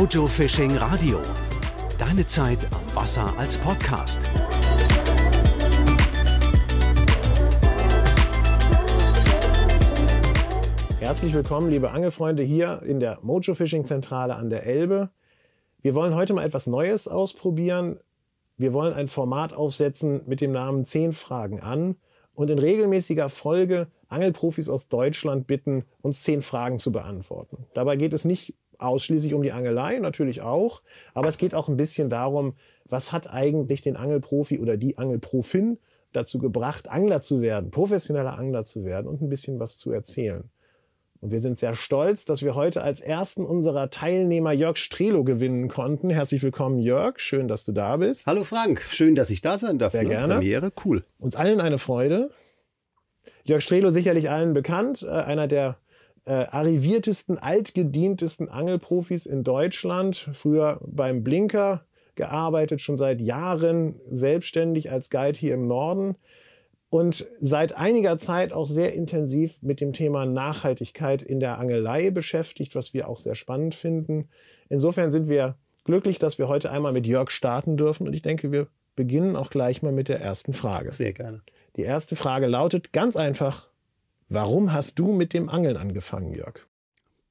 Mojo Fishing Radio. Deine Zeit am Wasser als Podcast. Herzlich willkommen, liebe Angelfreunde, hier in der Mojo Fishing Zentrale an der Elbe. Wir wollen heute mal etwas Neues ausprobieren. Wir wollen ein Format aufsetzen mit dem Namen 10 Fragen an und in regelmäßiger Folge Angelprofis aus Deutschland bitten, uns 10 Fragen zu beantworten. Dabei geht es nicht ausschließlich um die Angelei, natürlich auch. Aber es geht auch ein bisschen darum, was hat eigentlich den Angelprofi oder die Angelprofin dazu gebracht, Angler zu werden, professioneller Angler zu werden und ein bisschen was zu erzählen. Und wir sind sehr stolz, dass wir heute als ersten unserer Teilnehmer Jörg Strelo gewinnen konnten. Herzlich willkommen, Jörg. Schön, dass du da bist. Hallo Frank, schön, dass ich da sein darf. Sehr ne? gerne. Premiere, cool. Uns allen eine Freude. Jörg Strelo sicherlich allen bekannt, äh, einer der äh, arriviertesten, altgedientesten Angelprofis in Deutschland, früher beim Blinker gearbeitet, schon seit Jahren selbstständig als Guide hier im Norden und seit einiger Zeit auch sehr intensiv mit dem Thema Nachhaltigkeit in der Angelei beschäftigt, was wir auch sehr spannend finden. Insofern sind wir glücklich, dass wir heute einmal mit Jörg starten dürfen und ich denke, wir beginnen auch gleich mal mit der ersten Frage. Sehr gerne. Die erste Frage lautet ganz einfach, Warum hast du mit dem Angeln angefangen, Jörg?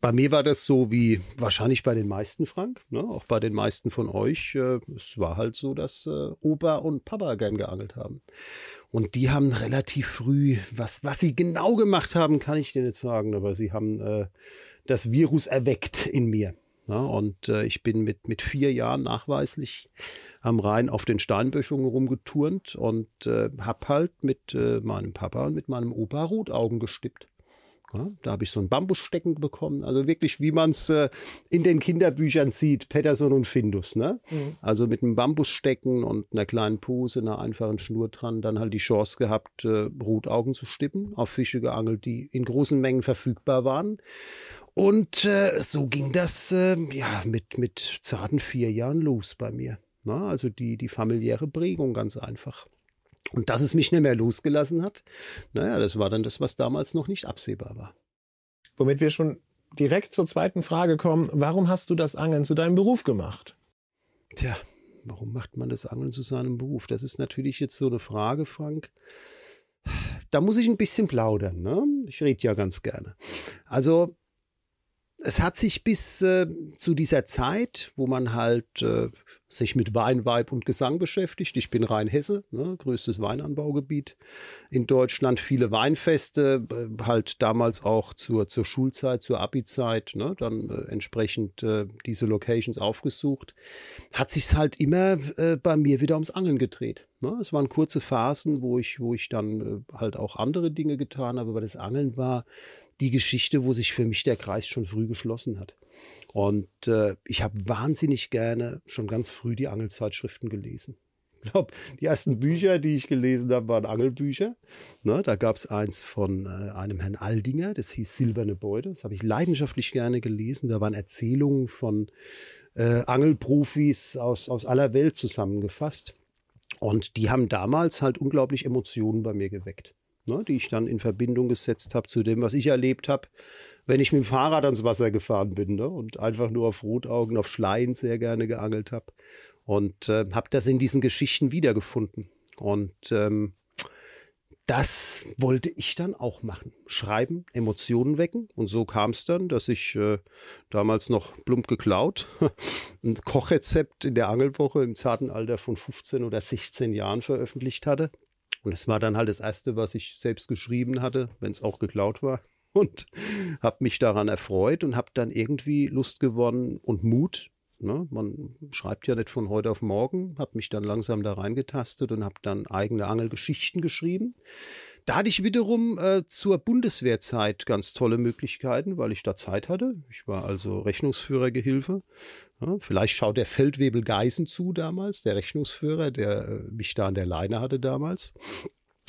Bei mir war das so wie wahrscheinlich bei den meisten, Frank, ne? auch bei den meisten von euch. Äh, es war halt so, dass äh, Opa und Papa gern geangelt haben. Und die haben relativ früh, was, was sie genau gemacht haben, kann ich dir nicht sagen, aber sie haben äh, das Virus erweckt in mir. Ne? Und äh, ich bin mit, mit vier Jahren nachweislich am Rhein auf den Steinböschungen rumgeturnt und äh, hab halt mit äh, meinem Papa und mit meinem Opa Rotaugen gestippt. Ja, da habe ich so ein Bambusstecken bekommen. Also wirklich, wie man es äh, in den Kinderbüchern sieht, Petterson und Findus. Ne? Mhm. Also mit einem Bambusstecken und einer kleinen Pose, einer einfachen Schnur dran, dann halt die Chance gehabt, äh, Rotaugen zu stippen, auf Fische geangelt, die in großen Mengen verfügbar waren. Und äh, so ging das ähm, ja, mit, mit zarten vier Jahren los bei mir. Na, ne? also die, die familiäre Prägung ganz einfach. Und dass es mich nicht mehr losgelassen hat, naja, das war dann das, was damals noch nicht absehbar war. Womit wir schon direkt zur zweiten Frage kommen. Warum hast du das Angeln zu deinem Beruf gemacht? Tja, warum macht man das Angeln zu seinem Beruf? Das ist natürlich jetzt so eine Frage, Frank. Da muss ich ein bisschen plaudern. Ne? Ich rede ja ganz gerne. Also es hat sich bis äh, zu dieser Zeit, wo man halt äh, sich mit Wein, Weib und Gesang beschäftigt. Ich bin Rheinhesse, ne, größtes Weinanbaugebiet in Deutschland. Viele Weinfeste, äh, halt damals auch zur, zur Schulzeit, zur Abi-Zeit, ne, dann äh, entsprechend äh, diese Locations aufgesucht. Hat sich's halt immer äh, bei mir wieder ums Angeln gedreht. Ne? Es waren kurze Phasen, wo ich, wo ich dann äh, halt auch andere Dinge getan habe, aber das Angeln war die Geschichte, wo sich für mich der Kreis schon früh geschlossen hat. Und äh, ich habe wahnsinnig gerne schon ganz früh die Angelzeitschriften gelesen. Ich glaube, die ersten Bücher, die ich gelesen habe, waren Angelbücher. Ne, da gab es eins von äh, einem Herrn Aldinger, das hieß Silberne Beute. Das habe ich leidenschaftlich gerne gelesen. Da waren Erzählungen von äh, Angelprofis aus, aus aller Welt zusammengefasst. Und die haben damals halt unglaublich Emotionen bei mir geweckt, ne, die ich dann in Verbindung gesetzt habe zu dem, was ich erlebt habe, wenn ich mit dem Fahrrad ans Wasser gefahren bin ne? und einfach nur auf Rotaugen, auf Schleien sehr gerne geangelt habe. Und äh, habe das in diesen Geschichten wiedergefunden. Und ähm, das wollte ich dann auch machen. Schreiben, Emotionen wecken. Und so kam es dann, dass ich äh, damals noch plump geklaut ein Kochrezept in der Angelwoche im zarten Alter von 15 oder 16 Jahren veröffentlicht hatte. Und es war dann halt das erste, was ich selbst geschrieben hatte, wenn es auch geklaut war und habe mich daran erfreut und habe dann irgendwie Lust gewonnen und Mut. Ne? Man schreibt ja nicht von heute auf morgen, habe mich dann langsam da reingetastet und habe dann eigene Angelgeschichten geschrieben. Da hatte ich wiederum äh, zur Bundeswehrzeit ganz tolle Möglichkeiten, weil ich da Zeit hatte. Ich war also Rechnungsführergehilfe. Ja, vielleicht schaut der Feldwebel Geisen zu damals, der Rechnungsführer, der äh, mich da an der Leine hatte damals.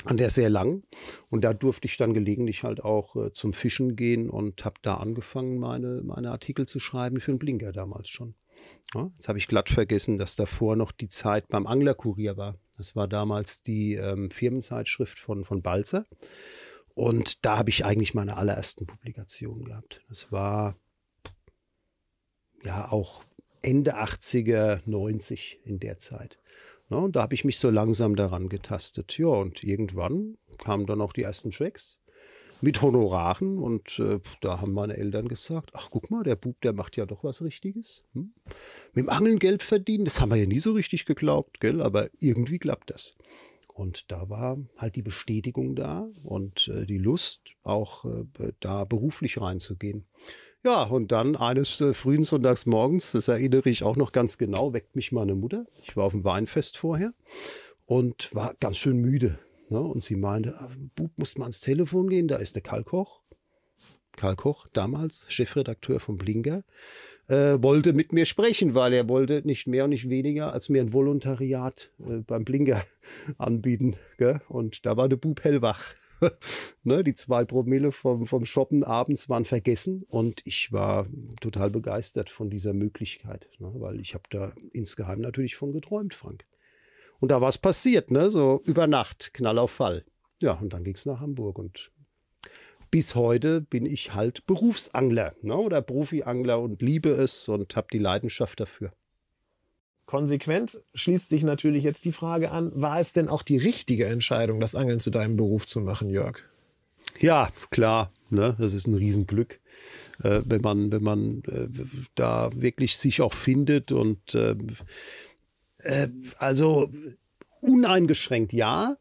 Und der ist sehr lang. Und da durfte ich dann gelegentlich halt auch äh, zum Fischen gehen und habe da angefangen, meine, meine Artikel zu schreiben für den Blinker damals schon. Ja, jetzt habe ich glatt vergessen, dass davor noch die Zeit beim Anglerkurier war. Das war damals die ähm, Firmenzeitschrift von, von Balzer. Und da habe ich eigentlich meine allerersten Publikationen gehabt. Das war ja auch Ende 80er, 90 in der Zeit. Ne, und da habe ich mich so langsam daran getastet. Ja, und irgendwann kamen dann auch die ersten Checks mit Honoraren und äh, da haben meine Eltern gesagt, ach guck mal, der Bub, der macht ja doch was Richtiges. Hm? Mit dem Angeln Geld verdienen, das haben wir ja nie so richtig geglaubt, gell? aber irgendwie klappt das. Und da war halt die Bestätigung da und äh, die Lust, auch äh, da beruflich reinzugehen. Ja, und dann eines äh, frühen Sonntagsmorgens, das erinnere ich auch noch ganz genau, weckt mich meine Mutter. Ich war auf dem Weinfest vorher und war ganz schön müde. Ne? Und sie meinte, ah, Bub, muss man ans Telefon gehen, da ist der Karl Koch. Karl Koch, damals Chefredakteur von Blinker, äh, wollte mit mir sprechen, weil er wollte nicht mehr und nicht weniger als mir ein Volontariat äh, beim Blinker anbieten. Gell? Und da war der Bub hellwach. ne, die zwei Promille vom, vom Shoppen abends waren vergessen und ich war total begeistert von dieser Möglichkeit, ne, weil ich habe da insgeheim natürlich von geträumt, Frank. Und da war es passiert, ne? so über Nacht, Knall auf Fall. Ja, und dann ging es nach Hamburg und bis heute bin ich halt Berufsangler ne? oder Profiangler und liebe es und habe die Leidenschaft dafür. Konsequent schließt sich natürlich jetzt die Frage an, war es denn auch die richtige Entscheidung, das Angeln zu deinem Beruf zu machen, Jörg? Ja, klar, ne? das ist ein Riesenglück, äh, wenn man, wenn man äh, da wirklich sich auch findet und äh, äh also uneingeschränkt ja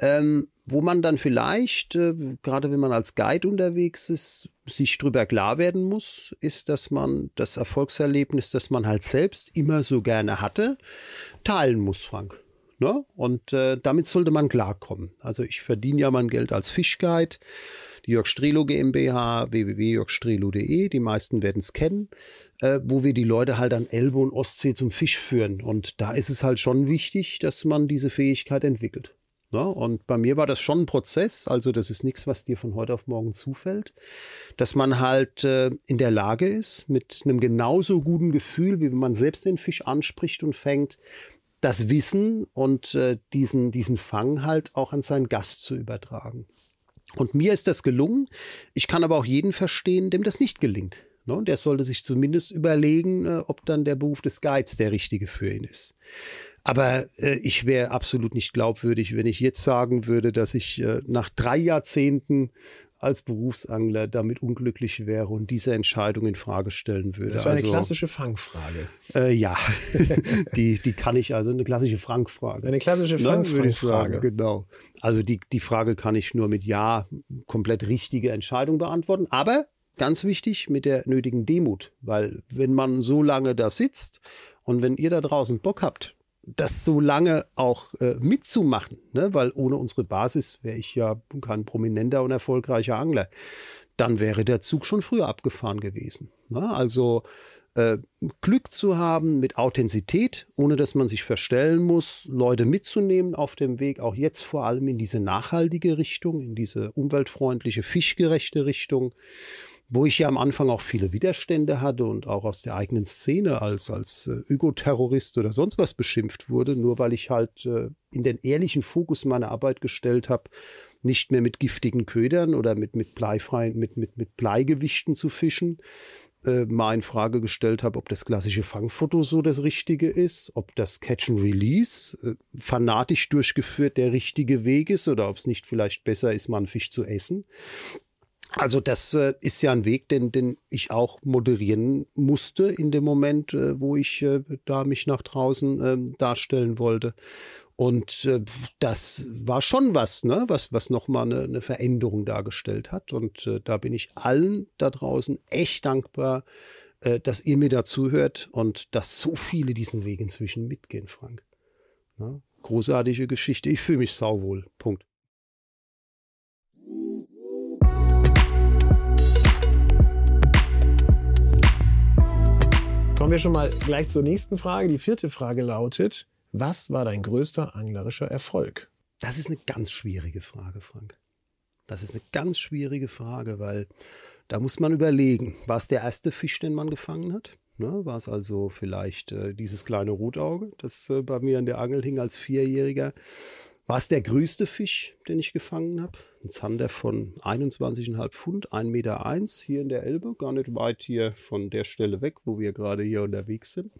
ähm, wo man dann vielleicht, äh, gerade wenn man als Guide unterwegs ist, sich drüber klar werden muss, ist, dass man das Erfolgserlebnis, das man halt selbst immer so gerne hatte, teilen muss, Frank. Ne? Und äh, damit sollte man klarkommen. Also ich verdiene ja mein Geld als Fischguide. Die Jörg Strelo GmbH, www.jörgstrelo.de, die meisten werden es kennen, äh, wo wir die Leute halt an Elbe und Ostsee zum Fisch führen. Und da ist es halt schon wichtig, dass man diese Fähigkeit entwickelt. Ne? Und bei mir war das schon ein Prozess, also das ist nichts, was dir von heute auf morgen zufällt, dass man halt äh, in der Lage ist, mit einem genauso guten Gefühl, wie wenn man selbst den Fisch anspricht und fängt, das Wissen und äh, diesen, diesen Fang halt auch an seinen Gast zu übertragen. Und mir ist das gelungen. Ich kann aber auch jeden verstehen, dem das nicht gelingt. Ne? Der sollte sich zumindest überlegen, äh, ob dann der Beruf des Guides der richtige für ihn ist. Aber äh, ich wäre absolut nicht glaubwürdig, wenn ich jetzt sagen würde, dass ich äh, nach drei Jahrzehnten als Berufsangler damit unglücklich wäre und diese Entscheidung in Frage stellen würde. Das war eine also, klassische Fangfrage. Äh, ja, die, die kann ich, also eine klassische Frankfrage. Eine klassische ne, Frankfrage. Genau. Also die, die Frage kann ich nur mit Ja, komplett richtige Entscheidung beantworten. Aber ganz wichtig, mit der nötigen Demut, weil wenn man so lange da sitzt und wenn ihr da draußen Bock habt, das so lange auch äh, mitzumachen, ne? weil ohne unsere Basis wäre ich ja kein prominenter und erfolgreicher Angler. Dann wäre der Zug schon früher abgefahren gewesen. Ne? Also äh, Glück zu haben mit Authentizität, ohne dass man sich verstellen muss, Leute mitzunehmen auf dem Weg, auch jetzt vor allem in diese nachhaltige Richtung, in diese umweltfreundliche, fischgerechte Richtung wo ich ja am Anfang auch viele Widerstände hatte und auch aus der eigenen Szene als, als äh, Ökoterrorist oder sonst was beschimpft wurde, nur weil ich halt äh, in den ehrlichen Fokus meiner Arbeit gestellt habe, nicht mehr mit giftigen Ködern oder mit, mit bleifreien, mit, mit, mit Bleigewichten zu fischen, äh, mal in Frage gestellt habe, ob das klassische Fangfoto so das Richtige ist, ob das Catch and Release äh, fanatisch durchgeführt der richtige Weg ist oder ob es nicht vielleicht besser ist, mal einen Fisch zu essen. Also das äh, ist ja ein Weg, den, den ich auch moderieren musste in dem Moment, äh, wo ich äh, da mich nach draußen ähm, darstellen wollte. Und äh, das war schon was, ne? was, was nochmal eine, eine Veränderung dargestellt hat. Und äh, da bin ich allen da draußen echt dankbar, äh, dass ihr mir dazu hört und dass so viele diesen Weg inzwischen mitgehen, Frank. Ja? Ne? Großartige Geschichte. Ich fühle mich sauwohl. Punkt. Kommen wir schon mal gleich zur nächsten Frage. Die vierte Frage lautet, was war dein größter anglerischer Erfolg? Das ist eine ganz schwierige Frage, Frank. Das ist eine ganz schwierige Frage, weil da muss man überlegen, war es der erste Fisch, den man gefangen hat? Ne, war es also vielleicht äh, dieses kleine Rotauge, das äh, bei mir an der Angel hing als Vierjähriger? War es der größte Fisch, den ich gefangen habe? Ein Zander von 21,5 Pfund, 1,1 Meter hier in der Elbe, gar nicht weit hier von der Stelle weg, wo wir gerade hier unterwegs sind.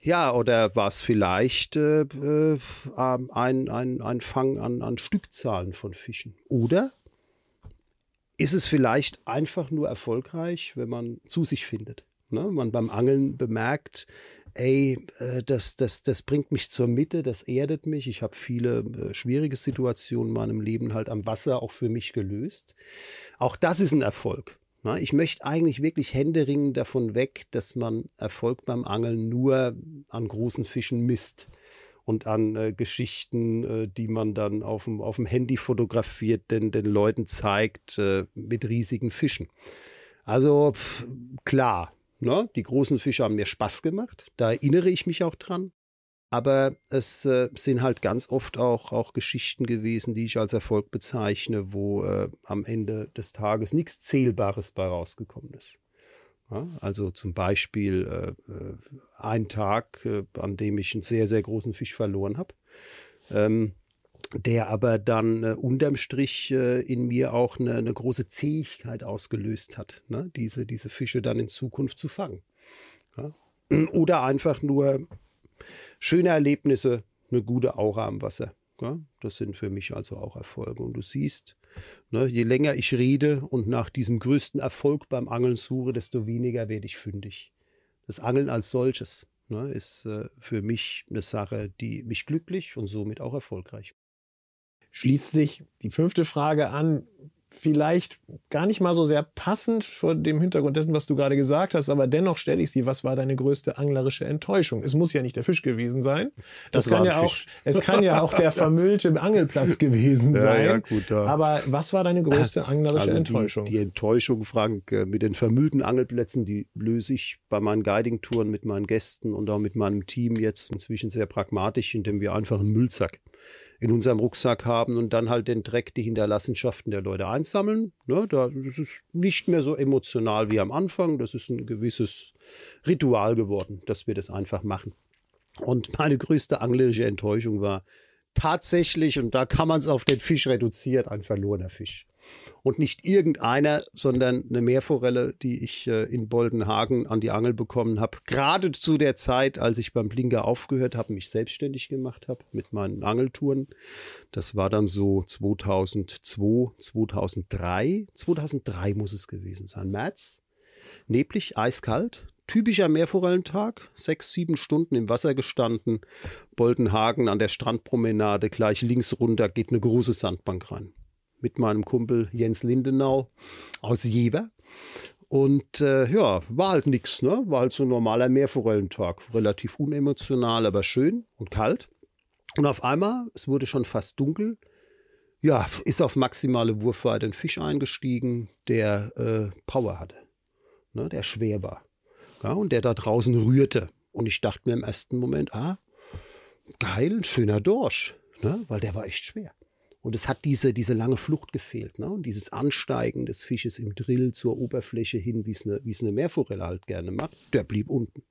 Ja, oder war es vielleicht äh, äh, ähm, ein, ein, ein Fang an, an Stückzahlen von Fischen? Oder ist es vielleicht einfach nur erfolgreich, wenn man zu sich findet? Ne? Man beim Angeln bemerkt, ey, äh, das, das, das bringt mich zur Mitte, das erdet mich. Ich habe viele äh, schwierige Situationen in meinem Leben halt am Wasser auch für mich gelöst. Auch das ist ein Erfolg. Ne? Ich möchte eigentlich wirklich Händeringen davon weg, dass man Erfolg beim Angeln nur an großen Fischen misst und an äh, Geschichten, äh, die man dann auf dem, auf dem Handy fotografiert, den, den Leuten zeigt äh, mit riesigen Fischen. Also pff, klar, Ne? Die großen Fische haben mir Spaß gemacht. Da erinnere ich mich auch dran. Aber es äh, sind halt ganz oft auch, auch Geschichten gewesen, die ich als Erfolg bezeichne, wo äh, am Ende des Tages nichts Zählbares bei rausgekommen ist. Ja, also zum Beispiel äh, äh ein Tag, äh, an dem ich einen sehr, sehr großen Fisch verloren habe. Ähm, der aber dann äh, unterm Strich äh, in mir auch eine, eine, große Zähigkeit ausgelöst hat, ne? diese, diese Fische dann in Zukunft zu fangen. Ja? Oder einfach nur schöne Erlebnisse, eine gute Aura am Wasser. Ja? Das sind für mich also auch Erfolge. Und du siehst, ne, je länger ich rede und nach diesem größten Erfolg beim Angeln suche, desto weniger werde ich fündig. Das Angeln als solches ne, ist äh, für mich eine Sache, die mich glücklich und somit auch erfolgreich macht schließt sich die fünfte Frage an, vielleicht gar nicht mal so sehr passend vor dem Hintergrund dessen, was du gerade gesagt hast, aber dennoch stelle ich sie, was war deine größte anglerische Enttäuschung? Es muss ja nicht der Fisch gewesen sein. Das, das kann ja Fisch. auch, es kann ja auch der vermüllte Angelplatz gewesen sein. Ja, ja, gut, ja. Aber was war deine größte also anglerische also Enttäuschung? die, Enttäuschung, Frank, äh, mit den vermüllten Angelplätzen, die löse ich bei meinen Guiding-Touren mit meinen Gästen und auch mit meinem Team jetzt inzwischen sehr pragmatisch, indem wir einfach einen Müllsack in unserem Rucksack haben und dann halt den Dreck, die Hinterlassenschaften der Leute einsammeln. Ne, das ist nicht mehr so emotional wie am Anfang. Das ist ein gewisses Ritual geworden, dass wir das einfach machen. Und meine größte anglerische Enttäuschung war tatsächlich, und da kann man es auf den Fisch reduzieren, ein verlorener Fisch. Und nicht irgendeiner, sondern eine Meerforelle, die ich äh, in Boldenhagen an die Angel bekommen habe. Gerade zu der Zeit, als ich beim Blinker aufgehört habe, mich selbstständig gemacht habe mit meinen Angeltouren. Das war dann so 2002, 2003. 2003 muss es gewesen sein. März. Neblig, eiskalt, typischer Meerforellentag, sechs, sieben Stunden im Wasser gestanden, Boldenhagen an der Strandpromenade, gleich links runter geht eine große Sandbank rein mit meinem Kumpel Jens Lindenau aus Jever. Und äh, ja, war halt nichts, ne? War halt so ein normaler Meerforellentag. Relativ unemotional, aber schön und kalt. Und auf einmal, es wurde schon fast dunkel, ja, ist auf maximale Wurfweite ein Fisch eingestiegen, der äh, Power hatte, ne? der schwer war. Ja, und der da draußen rührte. Und ich dachte mir im ersten Moment, ah, geil, ein schöner Dorsch, ne? weil der war echt schwer. Und es hat diese, diese lange Flucht gefehlt. Ne? Und dieses Ansteigen des Fisches im Drill zur Oberfläche hin, wie es eine, wie's eine Meerforelle halt gerne macht, der blieb unten.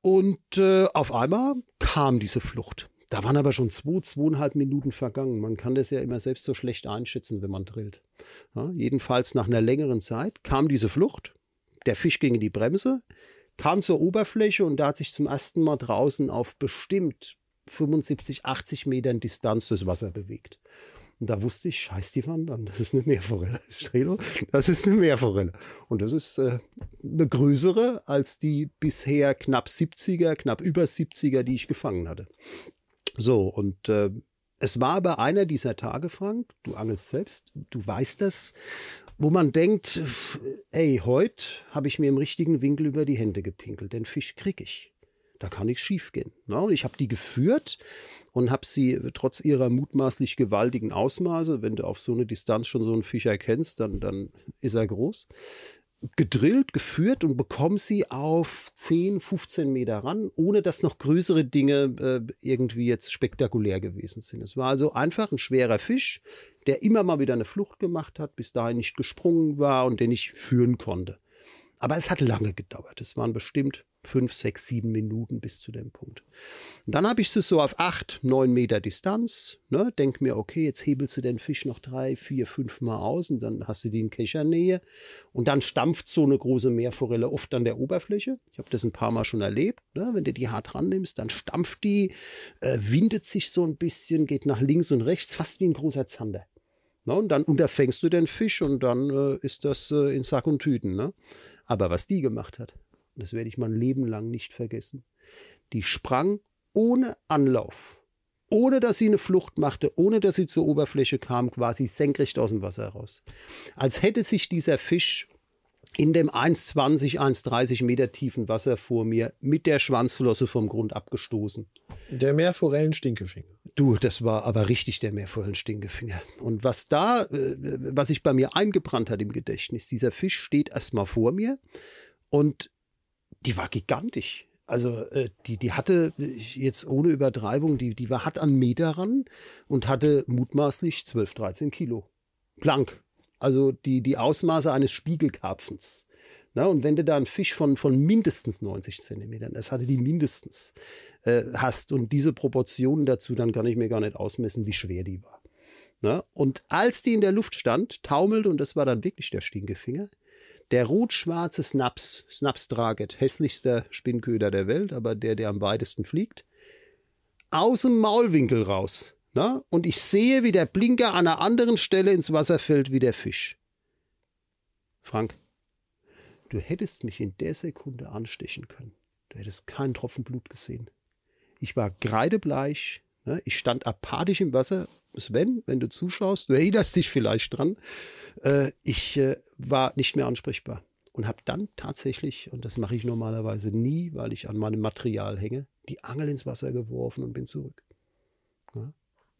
Und äh, auf einmal kam diese Flucht. Da waren aber schon zwei, zweieinhalb Minuten vergangen. Man kann das ja immer selbst so schlecht einschätzen, wenn man drillt. Ja, jedenfalls nach einer längeren Zeit kam diese Flucht. Der Fisch ging in die Bremse, kam zur Oberfläche und da hat sich zum ersten Mal draußen auf bestimmt 75, 80 Metern Distanz das Wasser bewegt. Und da wusste ich, scheiß die Wand an, das ist eine Meerforelle. Strelo, das ist eine Meerforelle. Und das ist äh, eine größere als die bisher knapp 70er, knapp über 70er, die ich gefangen hatte. So, und äh, es war aber einer dieser Tage, Frank, du angelst selbst, du weißt das, wo man denkt, ey, heute habe ich mir im richtigen Winkel über die Hände gepinkelt, den Fisch krieg ich da kann nichts schiefgehen. Ne? Und ich habe die geführt und habe sie trotz ihrer mutmaßlich gewaltigen Ausmaße, wenn du auf so eine Distanz schon so einen Fischer kennst, dann, dann ist er groß, gedrillt, geführt und bekomme sie auf 10, 15 Meter ran, ohne dass noch größere Dinge äh, irgendwie jetzt spektakulär gewesen sind. Es war also einfach ein schwerer Fisch, der immer mal wieder eine Flucht gemacht hat, bis dahin nicht gesprungen war und den ich führen konnte. Aber es hat lange gedauert. Es waren bestimmt fünf, sechs, sieben Minuten bis zu dem Punkt. Und dann habe ich sie so auf acht, neun Meter Distanz. Ne, denk mir, okay, jetzt hebelst du den Fisch noch drei, vier, fünf Mal aus und dann hast du die in Keschernähe. Und dann stampft so eine große Meerforelle oft an der Oberfläche. Ich habe das ein paar Mal schon erlebt. Ne, wenn du die hart rannimmst, dann stampft die, äh, windet sich so ein bisschen, geht nach links und rechts, fast wie ein großer Zander. Ne, und dann unterfängst du den Fisch und dann äh, ist das äh, in Sack und Tüten. Ne? Aber was die gemacht hat, das werde ich mein Leben lang nicht vergessen, die sprang ohne Anlauf, ohne dass sie eine Flucht machte, ohne dass sie zur Oberfläche kam, quasi senkrecht aus dem Wasser raus. Als hätte sich dieser Fisch in dem 1,20, 1,30 Meter tiefen Wasser vor mir mit der Schwanzflosse vom Grund abgestoßen. Der Meerforellen-Stinkefinger. Du, das war aber richtig der Meerforellen-Stinkefinger. Und was da, äh, was sich bei mir eingebrannt hat im Gedächtnis, dieser Fisch steht erstmal vor mir und die war gigantisch. Also äh, die, die hatte jetzt ohne Übertreibung, die, die war hat an Meter ran und hatte mutmaßlich 12, 13 Kilo. Blank. Also die, die Ausmaße eines Spiegelkarpfens. Na, und wenn du da einen Fisch von, von mindestens 90 Zentimetern, das hatte die mindestens, äh, hast und diese Proportionen dazu, dann kann ich mir gar nicht ausmessen, wie schwer die war. Na, und als die in der Luft stand, taumelt, und das war dann wirklich der Stinkefinger, der rot-schwarze Snaps, Snaps Draget, hässlichster Spinnköder der Welt, aber der, der am weitesten fliegt, aus dem Maulwinkel raus. Na? Ne? Und ich sehe, wie der Blinker an einer anderen Stelle ins Wasser fällt wie der Fisch. Frank, du hättest mich in der Sekunde anstechen können. Du hättest keinen Tropfen Blut gesehen. Ich war kreidebleich, Ne? Ich stand apathisch im Wasser. Sven, wenn du zuschaust, du erinnerst dich vielleicht dran. Äh, ich äh, war nicht mehr ansprechbar und habe dann tatsächlich, und das mache ich normalerweise nie, weil ich an meinem Material hänge, die Angel ins Wasser geworfen und bin zurück.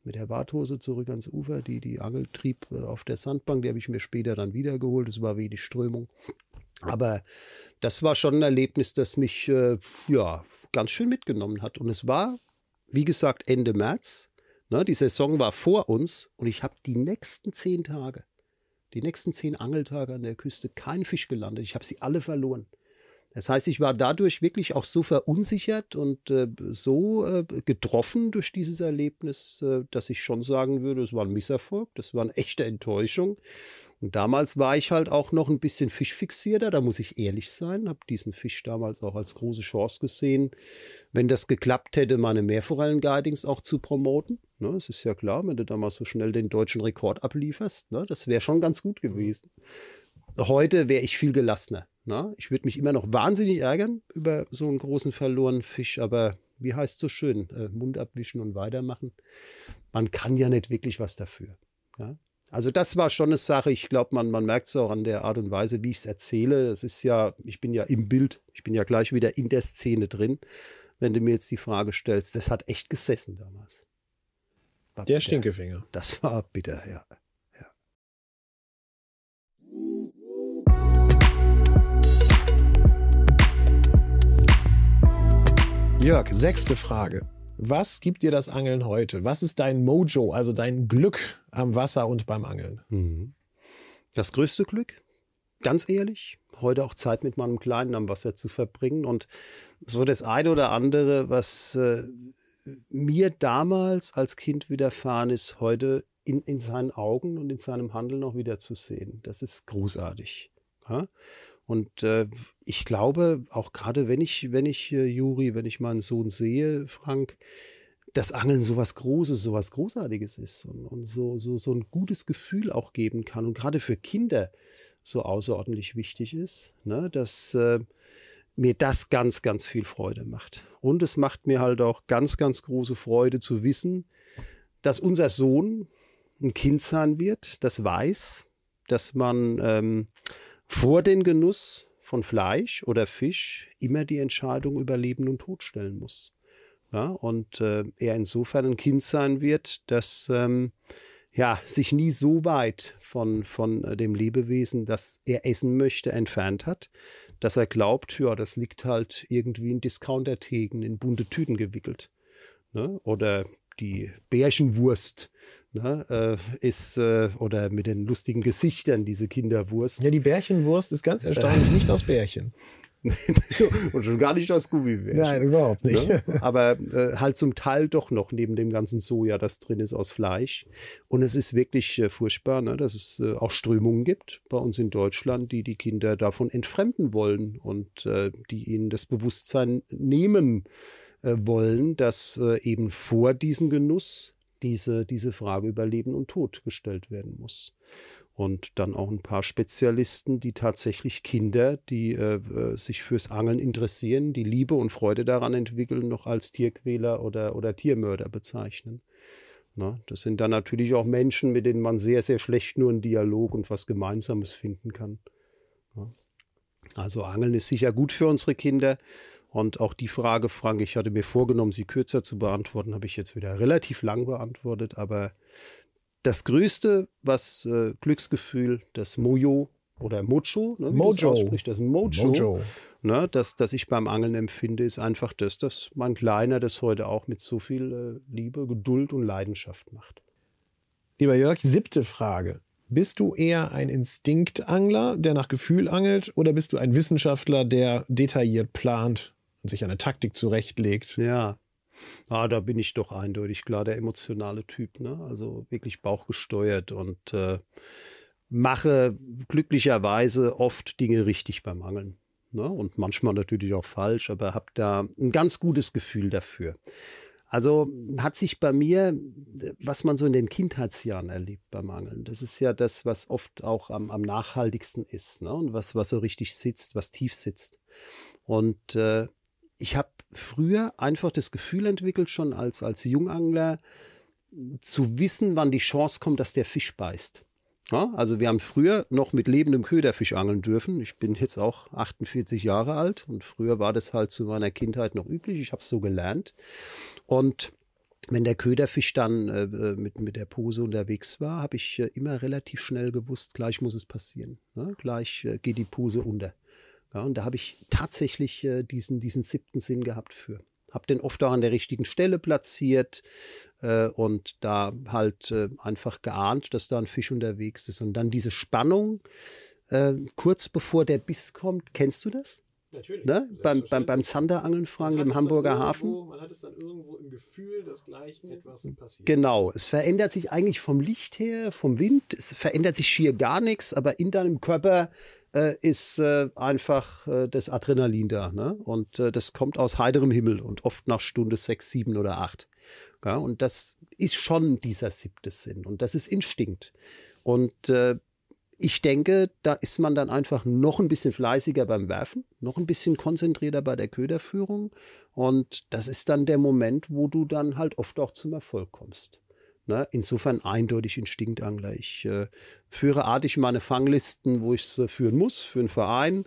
Mit der Warthose zurück ans Ufer, die die Angel trieb äh, auf der Sandbank, die habe ich mir später dann wiedergeholt. Es war wenig Strömung. Aber das war schon ein Erlebnis, das mich ja ganz schön mitgenommen hat. Und es war wie gesagt, Ende März. Ne, die Saison war vor uns und ich habe die nächsten zehn Tage, die nächsten zehn Angeltage an der Küste keinen Fisch gelandet. Ich habe sie alle verloren. Das heißt, ich war dadurch wirklich auch so verunsichert und äh, so äh, getroffen durch dieses Erlebnis, äh, dass ich schon sagen würde, es war ein Misserfolg, das war eine echte Enttäuschung. Und damals war ich halt auch noch ein bisschen fischfixierter, da muss ich ehrlich sein, habe diesen Fisch damals auch als große Chance gesehen, wenn das geklappt hätte, meine Meerforellen-Guidings auch zu promoten. Ne, es ist ja klar, wenn du damals so schnell den deutschen Rekord ablieferst, ne, das wäre schon ganz gut mhm. gewesen. Mhm. Heute wäre ich viel gelassener. Na? Ne? Ich würde mich immer noch wahnsinnig ärgern über so einen großen verlorenen Fisch, aber wie heißt so schön, äh, Mund abwischen und weitermachen. Man kann ja nicht wirklich was dafür. Ja? Also das war schon eine Sache. Ich glaube, man, man merkt es auch an der Art und Weise, wie ich es erzähle. Es ist ja, ich bin ja im Bild, ich bin ja gleich wieder in der Szene drin. Wenn du mir jetzt die Frage stellst, das hat echt gesessen damals. War der bitter. Stinkefinger. Das war bitter, ja. Jörg, sechste Frage. Was gibt dir das Angeln heute? Was ist dein Mojo, also dein Glück am Wasser und beim Angeln? Mhm. Das größte Glück, ganz ehrlich, heute auch Zeit mit meinem Kleinen am Wasser zu verbringen und so das eine oder andere, was äh, mir damals als Kind widerfahren ist, heute in, in seinen Augen und in seinem Handeln noch wieder zu sehen. Das ist großartig. Ja? Und äh, ich glaube, auch gerade wenn ich, wenn ich äh, Juri, wenn ich meinen Sohn sehe, Frank, dass Angeln sowas Großes, sowas Großartiges ist und, und so, so, so ein gutes Gefühl auch geben kann und gerade für Kinder so außerordentlich wichtig ist, ne, dass äh, mir das ganz, ganz viel Freude macht. Und es macht mir halt auch ganz, ganz große Freude zu wissen, dass unser Sohn ein Kind sein wird, das weiß, dass man ähm, vor den Genuss von Fleisch oder Fisch immer die Entscheidung über Leben und Tod stellen muss. Ja, und äh, er insofern ein Kind sein wird, das ähm, ja, sich nie so weit von, von äh, dem Lebewesen, das er essen möchte, entfernt hat, dass er glaubt, ja, das liegt halt irgendwie in discounter Discountertheken, in bunte Tüten gewickelt. Ne? Oder die Bärchenwurst ne, äh, ist äh, oder mit den lustigen Gesichtern diese Kinderwurst. Ja, die Bärchenwurst ist ganz erstaunlich nicht aus Bärchen. und schon gar nicht aus Gummibärchen. Nein, überhaupt nicht. Ne? Aber äh, halt zum Teil doch noch neben dem ganzen Soja, das drin ist aus Fleisch. Und es ist wirklich äh, furchtbar, ne? dass es äh, auch Strömungen gibt bei uns in Deutschland, die die Kinder davon entfremden wollen und äh, die ihnen das Bewusstsein nehmen äh, wollen, dass äh, eben vor diesem Genuss diese, diese Frage über Leben und Tod gestellt werden muss. Und dann auch ein paar Spezialisten, die tatsächlich Kinder, die äh, äh, sich fürs Angeln interessieren, die Liebe und Freude daran entwickeln, noch als Tierquäler oder, oder Tiermörder bezeichnen. Na, das sind dann natürlich auch Menschen, mit denen man sehr, sehr schlecht nur einen Dialog und was Gemeinsames finden kann. Ja. Also Angeln ist sicher gut für unsere Kinder, und auch die Frage, Frank, ich hatte mir vorgenommen, sie kürzer zu beantworten, habe ich jetzt wieder relativ lang beantwortet. Aber das Größte, was äh, Glücksgefühl, das Mojo oder Mojo, ne, Mojo. Das, das Mojo, Mojo. Ne, das, das ich beim Angeln empfinde, ist einfach das, dass mein Kleiner das heute auch mit so viel äh, Liebe, Geduld und Leidenschaft macht. Lieber Jörg, siebte Frage. Bist du eher ein Instinktangler, der nach Gefühl angelt, oder bist du ein Wissenschaftler, der detailliert plant und sich eine Taktik zurechtlegt. Ja. Ah, da bin ich doch eindeutig klar der emotionale Typ, ne? Also wirklich bauchgesteuert und äh, mache glücklicherweise oft Dinge richtig beim Angeln. Ne? Und manchmal natürlich auch falsch, aber habe da ein ganz gutes Gefühl dafür. Also hat sich bei mir, was man so in den Kindheitsjahren erlebt beim Angeln, das ist ja das, was oft auch am, am nachhaltigsten ist ne? und was, was so richtig sitzt, was tief sitzt. Und äh, ich habe früher einfach das Gefühl entwickelt, schon als, als Jungangler, zu wissen, wann die Chance kommt, dass der Fisch beißt. Ja, also wir haben früher noch mit lebendem Köderfisch angeln dürfen. Ich bin jetzt auch 48 Jahre alt und früher war das halt zu meiner Kindheit noch üblich. Ich habe es so gelernt. Und wenn der Köderfisch dann äh, äh mit, mit der Pose unterwegs war, habe ich äh, immer relativ schnell gewusst, gleich muss es passieren. Ne? Gleich äh, geht die Pose unter. Ja, und da habe ich tatsächlich äh, diesen, diesen siebten Sinn gehabt für. Habe den oft auch an der richtigen Stelle platziert äh, und da halt äh, einfach geahnt, dass da ein Fisch unterwegs ist. Und dann diese Spannung, äh, kurz bevor der Biss kommt, kennst du das? Natürlich. Ne? Beim, beim, beim Zanderangeln fragen im Hamburger irgendwo, Hafen. Man hat es dann irgendwo im Gefühl, dass gleich etwas passiert. Genau. Es verändert sich eigentlich vom Licht her, vom Wind. Es verändert sich schier gar nichts, aber in deinem Körper äh, ist äh, einfach äh, das Adrenalin da. Ne? Und äh, das kommt aus heiterem Himmel und oft nach Stunde sechs, sieben oder acht. Ja, und das ist schon dieser siebte Sinn und das ist Instinkt. Und äh, ich denke, da ist man dann einfach noch ein bisschen fleißiger beim Werfen, noch ein bisschen konzentrierter bei der Köderführung. Und das ist dann der Moment, wo du dann halt oft auch zum Erfolg kommst. Ne? Insofern eindeutig Instinktangler. Ich äh, führe artig meine Fanglisten, wo ich es äh, führen muss, für einen Verein.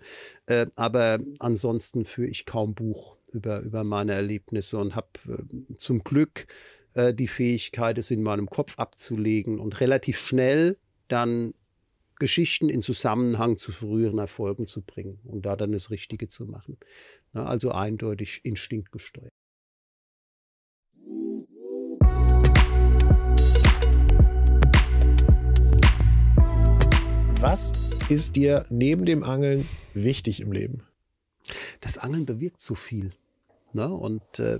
Äh, aber ansonsten führe ich kaum Buch über, über meine Erlebnisse und habe äh, zum Glück äh, die Fähigkeit, es in meinem Kopf abzulegen und relativ schnell dann Geschichten in Zusammenhang zu früheren Erfolgen zu bringen und da dann das Richtige zu machen. Ne? Also eindeutig instinktgesteuert. Was ist dir neben dem Angeln wichtig im Leben? Das Angeln bewirkt so viel. Ne? Und äh,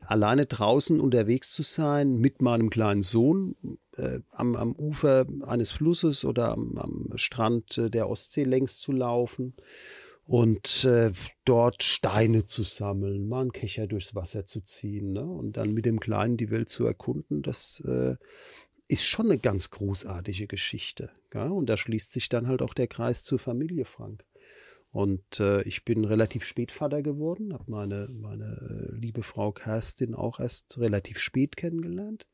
alleine draußen unterwegs zu sein mit meinem kleinen Sohn äh, am, am, Ufer eines Flusses oder am, am Strand äh, der Ostsee längs zu laufen und äh, dort Steine zu sammeln, mal einen Kecher durchs Wasser zu ziehen ne? und dann mit dem Kleinen die Welt zu erkunden, das äh, ist schon eine ganz großartige Geschichte. Ja? Und da schließt sich dann halt auch der Kreis zur Familie Frank. Und äh, ich bin relativ spät Vater geworden, habe meine, meine äh, liebe Frau Kerstin auch erst relativ spät kennengelernt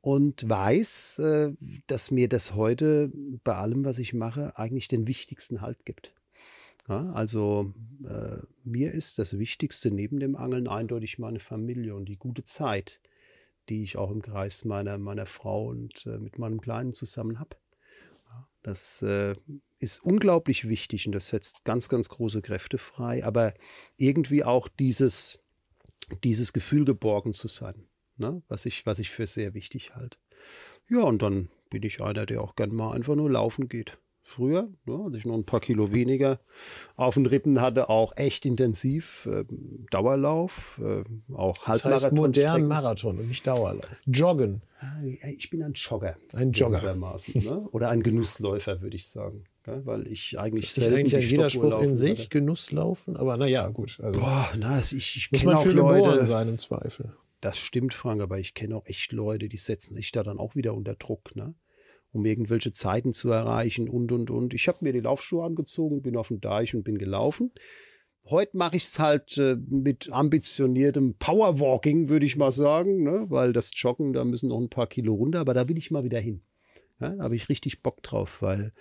und weiß, äh, dass mir das heute bei allem, was ich mache, eigentlich den wichtigsten Halt gibt. Ja, also äh, mir ist das Wichtigste neben dem Angeln eindeutig meine Familie und die gute Zeit, die ich auch im Kreis meiner, meiner Frau und äh, mit meinem Kleinen zusammen habe. Ja, das äh, ist unglaublich wichtig und das setzt ganz, ganz große Kräfte frei, aber irgendwie auch dieses, dieses Gefühl geborgen zu sein, ne? was, ich, was ich für sehr wichtig halte. Ja, und dann bin ich einer, der auch gern mal einfach nur laufen geht früher, ne, als ich noch ein paar Kilo weniger auf den Rippen hatte, auch echt intensiv äh, Dauerlauf, äh, auch Halbmarathon. Das heißt modern Marathon und nicht Dauerlauf. Joggen. Äh, ich bin ein Jogger. Ein Jogger. Ne? Oder ein Genussläufer, würde ich sagen. Ja, weil ich eigentlich das ist eigentlich ein Widerspruch in sich, hatte. Genusslaufen, aber naja, gut. Also Boah, na, ich, ich kenne auch Leute. sein, im Zweifel. Das stimmt, Frank, aber ich kenne auch echt Leute, die setzen sich da dann auch wieder unter Druck, ne? um irgendwelche Zeiten zu erreichen und, und, und. Ich habe mir die Laufschuhe angezogen, bin auf dem Deich und bin gelaufen. Heute mache ich es halt äh, mit ambitioniertem Powerwalking, würde ich mal sagen, ne? weil das Joggen, da müssen noch ein paar Kilo runter, aber da will ich mal wieder hin. Ja, da habe ich richtig Bock drauf, weil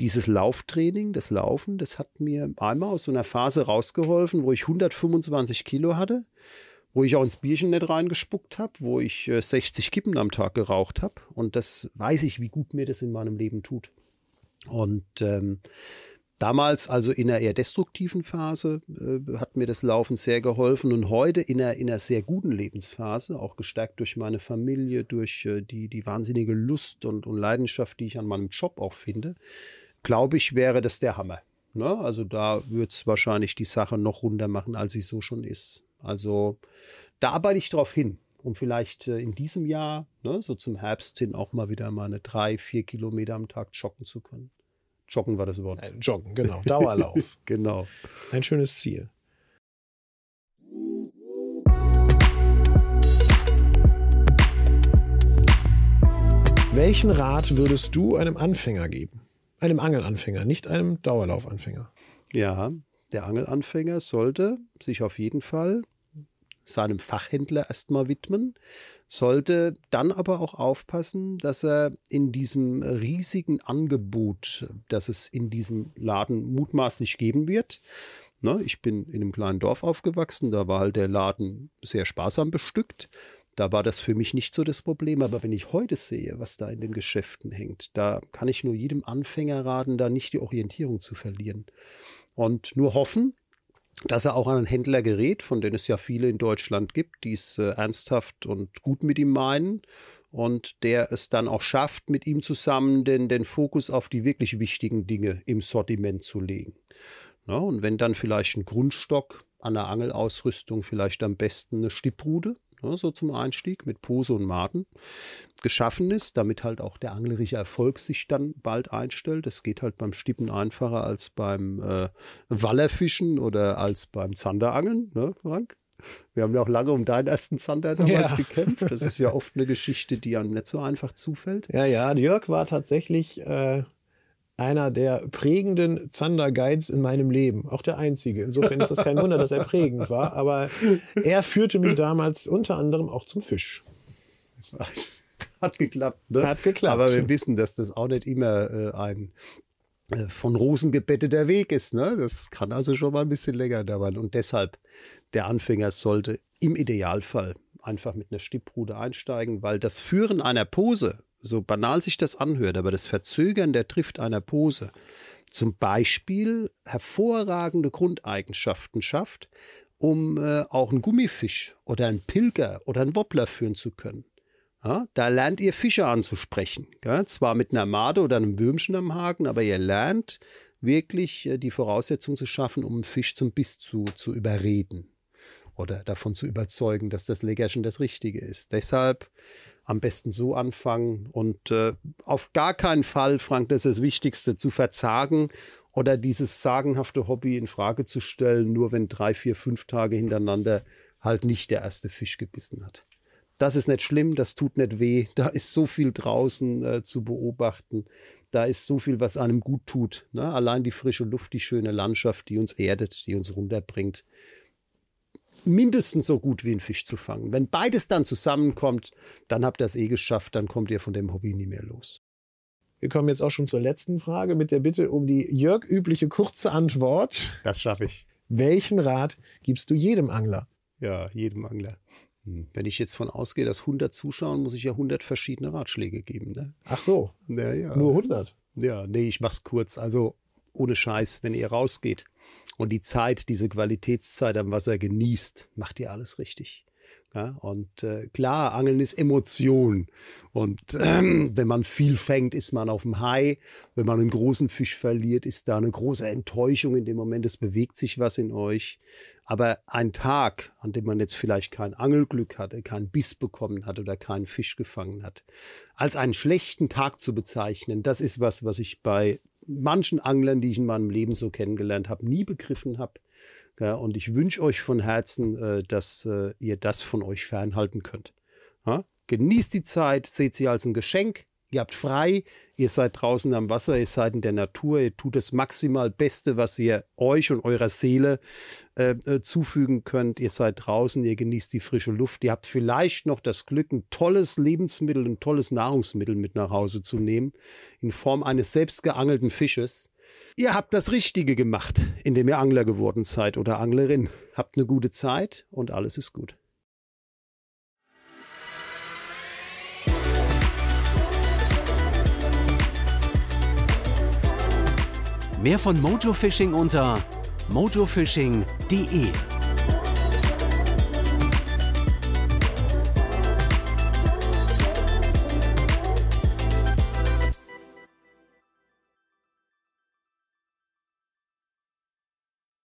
dieses Lauftraining, das Laufen, das hat mir einmal aus so einer Phase rausgeholfen, wo ich 125 Kilo hatte wo ich auch ins Bierchen nicht reingespuckt habe, wo ich äh, 60 Kippen am Tag geraucht habe. Und das weiß ich, wie gut mir das in meinem Leben tut. Und ähm, damals, also in einer eher destruktiven Phase, äh, hat mir das Laufen sehr geholfen. Und heute in einer, in einer sehr guten Lebensphase, auch gestärkt durch meine Familie, durch äh, die, die wahnsinnige Lust und, und Leidenschaft, die ich an meinem Job auch finde, glaube ich, wäre das der Hammer. Ne? Also da würde es wahrscheinlich die Sache noch runder machen, als sie so schon ist. Also da arbeite ich darauf hin, um vielleicht äh, in diesem Jahr, ne, so zum Herbst hin, auch mal wieder mal eine drei, vier Kilometer am Tag joggen zu können. Joggen war das Wort. Joggen, genau. Dauerlauf. genau. Ein schönes Ziel. Welchen Rat würdest du einem Anfänger geben? Einem Angelanfänger, nicht einem Dauerlaufanfänger. Ja, der Angelanfänger sollte sich auf jeden Fall seinem Fachhändler erstmal widmen, sollte dann aber auch aufpassen, dass er in diesem riesigen Angebot, das es in diesem Laden mutmaßlich geben wird, ne, ich bin in einem kleinen Dorf aufgewachsen, da war halt der Laden sehr sparsam bestückt, da war das für mich nicht so das Problem. Aber wenn ich heute sehe, was da in den Geschäften hängt, da kann ich nur jedem Anfänger raten, da nicht die Orientierung zu verlieren. Und nur hoffen, dass er auch an einen Händler gerät, von denen es ja viele in Deutschland gibt, die es äh, ernsthaft und gut mit ihm meinen und der es dann auch schafft, mit ihm zusammen den, den Fokus auf die wirklich wichtigen Dinge im Sortiment zu legen. Na, ne, und wenn dann vielleicht ein Grundstock an der Angelausrüstung vielleicht am besten eine Stipprude, ne, so zum Einstieg mit Pose und Maden, geschaffen ist, damit halt auch der anglerische Erfolg sich dann bald einstellt. Es geht halt beim Stippen einfacher als beim äh, Wallerfischen oder als beim Zanderangeln, ne, Frank? Wir haben ja auch lange um deinen ersten Zander damals ja. gekämpft. Das ist ja oft eine Geschichte, die einem nicht so einfach zufällt. Ja, ja. Jörg war tatsächlich äh, einer der prägenden Zander-Guides in meinem Leben. Auch der einzige. Insofern ist das kein Wunder, dass er prägend war. Aber er führte mich damals unter anderem auch zum Fisch. Hat geklappt, ne? Hat geklappt. Aber wir wissen, dass das auch nicht immer äh, ein äh, von Rosen gebetteter Weg ist. Ne? Das kann also schon mal ein bisschen länger dauern. Und deshalb, der Anfänger sollte im Idealfall einfach mit einer Stipprude einsteigen, weil das Führen einer Pose, so banal sich das anhört, aber das Verzögern der Drift einer Pose zum Beispiel hervorragende Grundeigenschaften schafft, um äh, auch einen Gummifisch oder einen Pilger oder einen Wobbler führen zu können. Ja, da lernt ihr Fische anzusprechen. Gell? Zwar mit einer Made oder einem Würmchen am Haken, aber ihr lernt wirklich äh, die Voraussetzung zu schaffen, um einen Fisch zum Biss zu, zu überreden oder davon zu überzeugen, dass das Leckerchen das Richtige ist. Deshalb am besten so anfangen und äh, auf gar keinen Fall, Frank, das ist das Wichtigste, zu verzagen oder dieses sagenhafte Hobby in Frage zu stellen, nur wenn drei, vier, fünf Tage hintereinander halt nicht der erste Fisch gebissen hat. Das ist nicht schlimm, das tut nicht weh, da ist so viel draußen äh, zu beobachten, da ist so viel, was einem gut tut. Ne? Allein die frische Luft, die schöne Landschaft, die uns erdet, die uns runterbringt mindestens so gut wie ein Fisch zu fangen. Wenn beides dann zusammenkommt, dann habt ihr es eh geschafft, dann kommt ihr von dem Hobby nie mehr los. Wir kommen jetzt auch schon zur letzten Frage mit der Bitte um die Jörg übliche kurze Antwort. Das schaffe ich. Welchen Rat gibst du jedem Angler? Ja, jedem Angler. Hm, wenn ich jetzt von ausgehe, dass 100 zuschauen, muss ich ja 100 verschiedene Ratschläge geben. Ne? Ach so. Ja, ja. Nur 100? Ja, nee, ich mach's kurz. Also ohne Scheiß, wenn ihr rausgeht, und die Zeit, diese Qualitätszeit am Wasser genießt, macht ihr alles richtig. Ja, und äh, klar, Angeln ist Emotion. Und ähm, wenn man viel fängt, ist man auf dem Hai. Wenn man einen großen Fisch verliert, ist da eine große Enttäuschung in dem Moment. Es bewegt sich was in euch. Aber ein Tag, an dem man jetzt vielleicht kein Angelglück hatte, keinen Biss bekommen hat oder keinen Fisch gefangen hat, als einen schlechten Tag zu bezeichnen, das ist was, was ich bei manchen Anglern, die ich in meinem Leben so kennengelernt habe, nie begriffen habe. Ja, und ich wünsche euch von Herzen, äh, dass äh, ihr das von euch fernhalten könnt. Ja? Genießt die Zeit, seht sie als ein Geschenk, Ihr habt frei, ihr seid draußen am Wasser, ihr seid in der Natur, ihr tut das maximal Beste, was ihr euch und eurer Seele äh, äh, zufügen könnt. Ihr seid draußen, ihr genießt die frische Luft, ihr habt vielleicht noch das Glück, ein tolles Lebensmittel, ein tolles Nahrungsmittel mit nach Hause zu nehmen, in Form eines selbst geangelten Fisches. Ihr habt das Richtige gemacht, indem ihr Angler geworden seid oder Anglerin. Habt eine gute Zeit und alles ist gut. Mehr von Mojo Fishing unter mojofishing.de